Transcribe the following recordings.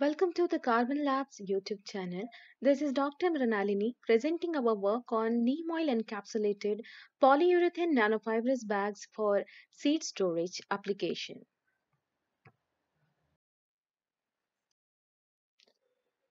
Welcome to the Carbon Labs YouTube channel. This is Dr. Mrinalini presenting our work on neem oil encapsulated polyurethane nanofibrous bags for seed storage application.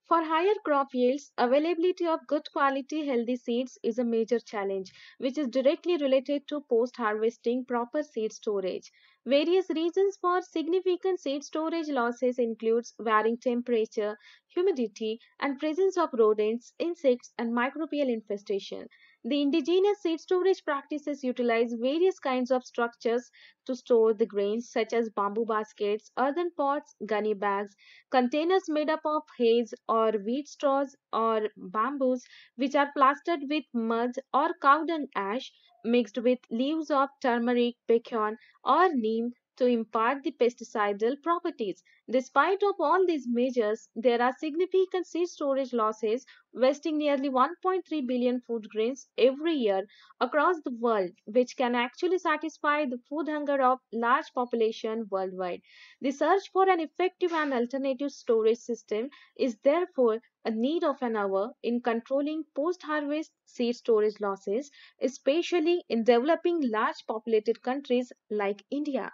For higher crop yields, availability of good quality healthy seeds is a major challenge, which is directly related to post-harvesting proper seed storage. Various reasons for significant seed storage losses includes varying temperature, humidity, and presence of rodents, insects, and microbial infestation. The indigenous seed storage practices utilize various kinds of structures to store the grains such as bamboo baskets, earthen pots, gunny bags, containers made up of hays or wheat straws or bamboos which are plastered with mud or cow dung ash mixed with leaves of turmeric, pecan or neem to impart the pesticidal properties. Despite of all these measures, there are significant seed storage losses wasting nearly 1.3 billion food grains every year across the world, which can actually satisfy the food hunger of large population worldwide. The search for an effective and alternative storage system is therefore a need of an hour in controlling post-harvest seed storage losses, especially in developing large populated countries like India.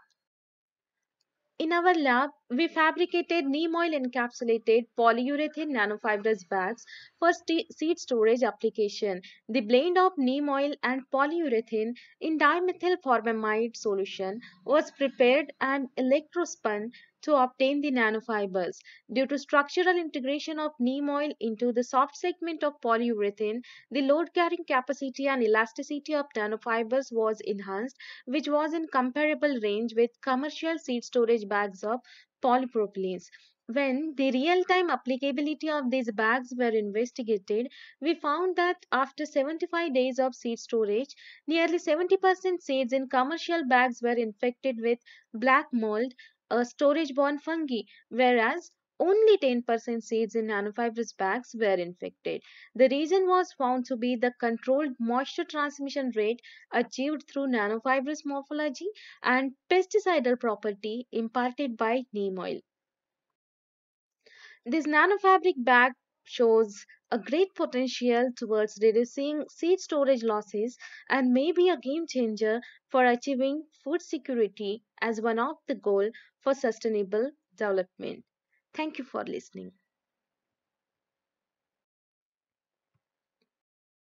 In our lab, we fabricated neem oil encapsulated polyurethane nanofibrous bags for seed storage application. The blend of neem oil and polyurethane in dimethyl formamide solution was prepared and electrospun to obtain the nanofibers. Due to structural integration of neem oil into the soft segment of polyurethane, the load carrying capacity and elasticity of nanofibers was enhanced, which was in comparable range with commercial seed storage bags of polypropylene. When the real-time applicability of these bags were investigated, we found that after 75 days of seed storage, nearly 70% seeds in commercial bags were infected with black mold, a storage-borne fungi, whereas only 10% seeds in nanofibrous bags were infected. The reason was found to be the controlled moisture transmission rate achieved through nanofibrous morphology and pesticidal property imparted by neem oil. This nanofabric bag shows a great potential towards reducing seed storage losses and may be a game changer for achieving food security as one of the goal for sustainable development. Thank you for listening.